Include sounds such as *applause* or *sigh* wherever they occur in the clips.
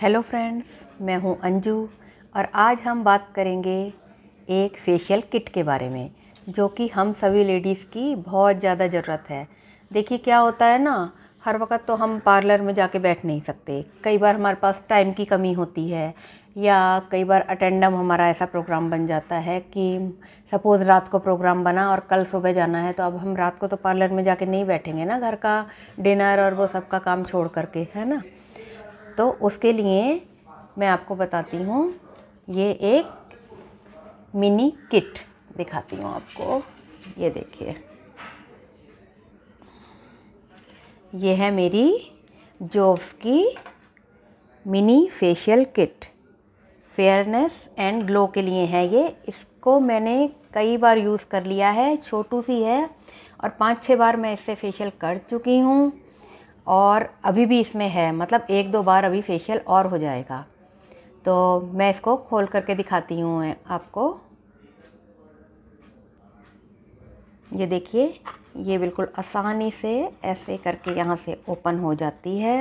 hello friends मैं हूं अंजू और आज हम बात करेंगे एक फेशियल किट के बारे में जो कि हम सभी लेडीज़ की बहुत ज़्यादा ज़रूरत है देखिए क्या होता है ना हर वक्त तो हम पार्लर में जाके बैठ नहीं सकते कई बार हमारे पास टाइम की कमी होती है या कई बार अटेंडम हमारा ऐसा प्रोग्राम बन जाता है कि सपोज़ रात को प्रोग्राम बना और कल सुबह जाना है तो अब हम रात को तो पार्लर में जाके नहीं बैठेंगे ना घर का डिनर और वो सब का काम छोड़ करके है ना तो उसके लिए मैं आपको बताती हूँ ये एक मिनी किट दिखाती हूँ आपको ये देखिए ये है मेरी जॉब्स की mini facial kit fairness and glow के लिए है ये इसको मैंने कई बार यूज़ कर लिया है छोटू सी है और पाँच छः बार मैं इससे फेशियल कर चुकी हूँ और अभी भी इसमें है मतलब एक दो बार अभी फेशियल और हो जाएगा तो मैं इसको खोल करके दिखाती हूँ आपको ये देखिए ये बिल्कुल आसानी से ऐसे करके यहाँ से ओपन हो जाती है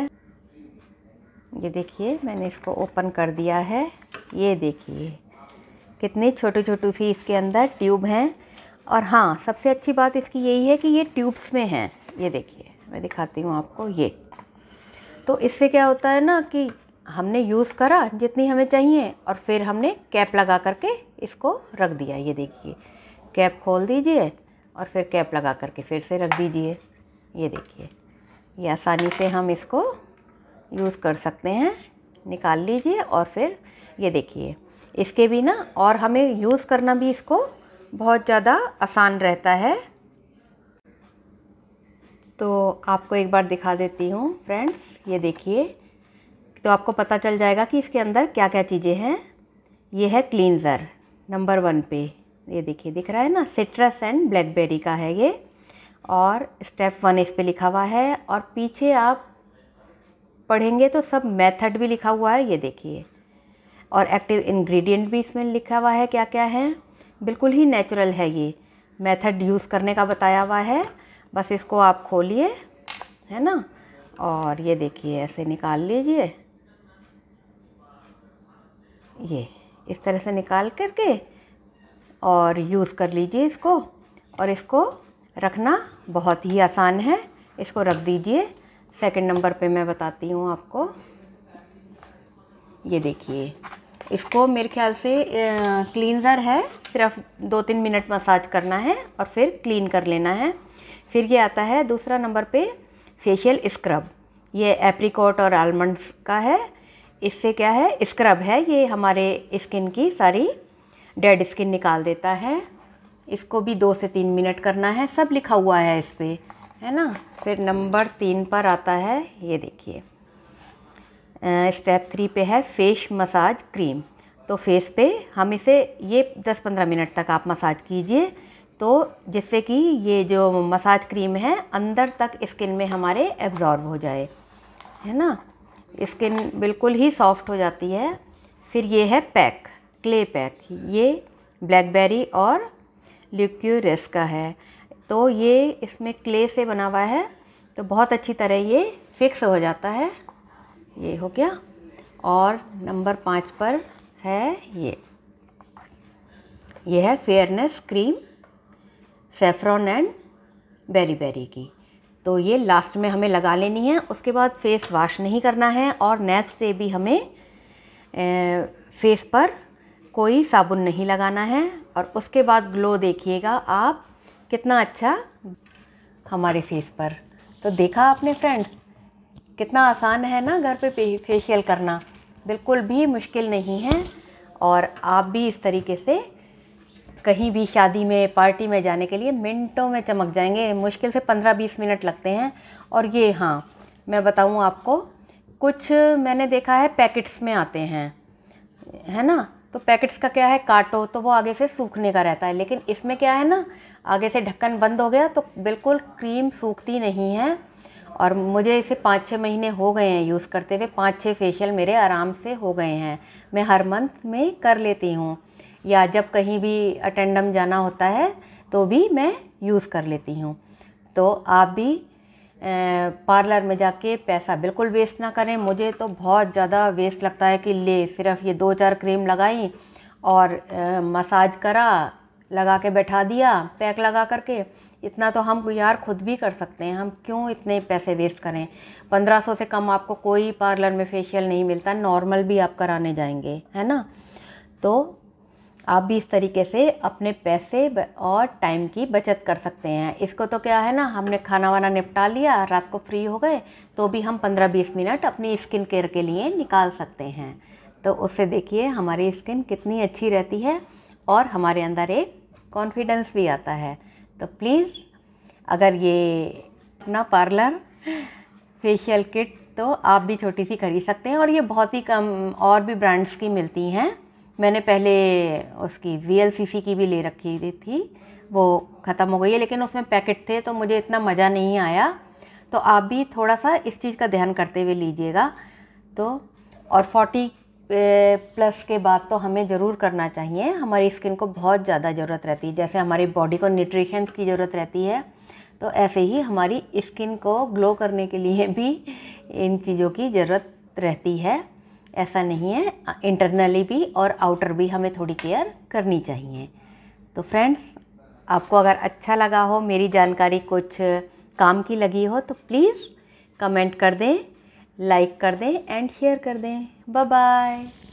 ये देखिए मैंने इसको ओपन कर दिया है ये देखिए कितनी छोटी छोटी सी इसके अंदर ट्यूब हैं और हाँ सबसे अच्छी बात इसकी यही है कि ये ट्यूब्स में हैं ये देखिए मैं दिखाती हूँ आपको ये तो इससे क्या होता है ना कि हमने यूज़ करा जितनी हमें चाहिए और फिर हमने कैप लगा करके इसको रख दिया ये देखिए कैप खोल दीजिए और फिर कैप लगा करके फिर से रख दीजिए ये देखिए ये आसानी से हम इसको यूज़ कर सकते हैं निकाल लीजिए और फिर ये देखिए इसके भी ना और हमें यूज़ करना भी इसको बहुत ज़्यादा आसान रहता है तो आपको एक बार दिखा देती हूँ फ्रेंड्स ये देखिए तो आपको पता चल जाएगा कि इसके अंदर क्या क्या चीज़ें हैं ये है क्लींज़र नंबर वन पे ये देखिए दिख रहा है ना सिट्रस एंड ब्लैकबेरी का है ये और स्टेप वन इस पर लिखा हुआ है और पीछे आप पढ़ेंगे तो सब मेथड भी लिखा हुआ है ये देखिए और एक्टिव इंग्रेडिएंट भी इसमें लिखा हुआ है क्या क्या है बिल्कुल ही नेचुरल है ये मेथड यूज़ करने का बताया हुआ है बस इसको आप खोलिए है ना और ये देखिए ऐसे निकाल लीजिए ये इस तरह से निकाल करके और यूज़ कर लीजिए इसको और इसको रखना बहुत ही आसान है इसको रख दीजिए सेकंड नंबर पे मैं बताती हूँ आपको ये देखिए इसको मेरे ख्याल से क्लींज़र है सिर्फ दो तीन मिनट मसाज करना है और फिर क्लीन कर लेना है फिर ये आता है दूसरा नंबर पे फेशियल स्क्रब ये एप्रिकॉट और आलमंड्स का है इससे क्या है स्क्रब है ये हमारे स्किन की सारी डेड स्किन निकाल देता है इसको भी दो से तीन मिनट करना है सब लिखा हुआ है इस पर है ना फिर नंबर तीन पर आता है ये देखिए स्टेप थ्री पे है फेस मसाज क्रीम तो फेस पे हम इसे ये 10-15 मिनट तक आप मसाज कीजिए तो जिससे कि ये जो मसाज क्रीम है अंदर तक स्किन में हमारे एब्ज़ॉर्ब हो जाए है ना स्किन बिल्कुल ही सॉफ्ट हो जाती है फिर ये है पैक क्ले पैक ये ब्लैकबेरी और लिक्यूरस का है तो ये इसमें क्ले से बना हुआ है तो बहुत अच्छी तरह ये फिक्स हो जाता है ये हो गया और नंबर पाँच पर है ये ये है fairness cream saffron and berry berry की तो ये लास्ट में हमें लगा लेनी है उसके बाद फेस वॉश नहीं करना है और नेक्स्ट डे भी हमें ए, फेस पर कोई साबुन नहीं लगाना है और उसके बाद ग्लो देखिएगा आप कितना अच्छा हमारे फेस पर तो देखा आपने फ्रेंड्स कितना आसान है ना घर पे फेशियल करना बिल्कुल भी मुश्किल नहीं है और आप भी इस तरीके से कहीं भी शादी में पार्टी में जाने के लिए मिनटों में चमक जाएंगे मुश्किल से पंद्रह बीस मिनट लगते हैं और ये हाँ मैं बताऊँ आपको कुछ मैंने देखा है पैकेट्स में आते हैं है ना तो पैकेट्स का क्या है काटो तो वो आगे से सूखने का रहता है लेकिन इसमें क्या है ना आगे से ढक्कन बंद हो गया तो बिल्कुल क्रीम सूखती नहीं है और मुझे इसे पाँच छः महीने हो गए हैं यूज़ करते हुए पाँच छः फेशियल मेरे आराम से हो गए हैं मैं हर मंथ में कर लेती हूँ या जब कहीं भी अटेंडम जाना होता है तो भी मैं यूज़ कर लेती हूँ तो आप भी पार्लर में जाके पैसा बिल्कुल वेस्ट ना करें मुझे तो बहुत ज़्यादा वेस्ट लगता है कि ले सिर्फ ये दो चार क्रीम लगाई और मसाज करा लगा के बैठा दिया पैक लगा करके इतना तो हम यार खुद भी कर सकते हैं हम क्यों इतने पैसे वेस्ट करें पंद्रह सौ से कम आपको कोई पार्लर में फेशियल नहीं मिलता नॉर्मल भी आप कराने जाएंगे है ना तो आप भी इस तरीके से अपने पैसे और टाइम की बचत कर सकते हैं इसको तो क्या है ना हमने खाना वाना निपटा लिया रात को फ्री हो गए तो भी हम पंद्रह बीस मिनट अपनी स्किन केयर के लिए निकाल सकते हैं तो उससे देखिए हमारी स्किन कितनी अच्छी रहती है और हमारे अंदर एक कॉन्फिडेंस भी आता है तो प्लीज़ अगर ये अपना पार्लर फेशियल किट तो आप भी छोटी सी खरीद सकते हैं और ये बहुत ही कम और भी ब्रांड्स की मिलती हैं मैंने पहले उसकी वी की भी ले रखी थी वो ख़त्म हो गई है लेकिन उसमें पैकेट थे तो मुझे इतना मज़ा नहीं आया तो आप भी थोड़ा सा इस चीज़ का ध्यान करते हुए लीजिएगा तो और 40 प्लस के बाद तो हमें ज़रूर करना चाहिए हमारी स्किन को बहुत ज़्यादा ज़रूरत रहती है जैसे हमारी बॉडी को न्यूट्रिशन की ज़रूरत रहती है तो ऐसे ही हमारी स्किन को ग्लो करने के लिए *laughs* भी इन चीज़ों की ज़रूरत रहती है ऐसा नहीं है इंटरनली भी और आउटर भी हमें थोड़ी केयर करनी चाहिए तो फ्रेंड्स आपको अगर अच्छा लगा हो मेरी जानकारी कुछ काम की लगी हो तो प्लीज़ कमेंट कर दें लाइक कर दें एंड शेयर कर दें बाय बाय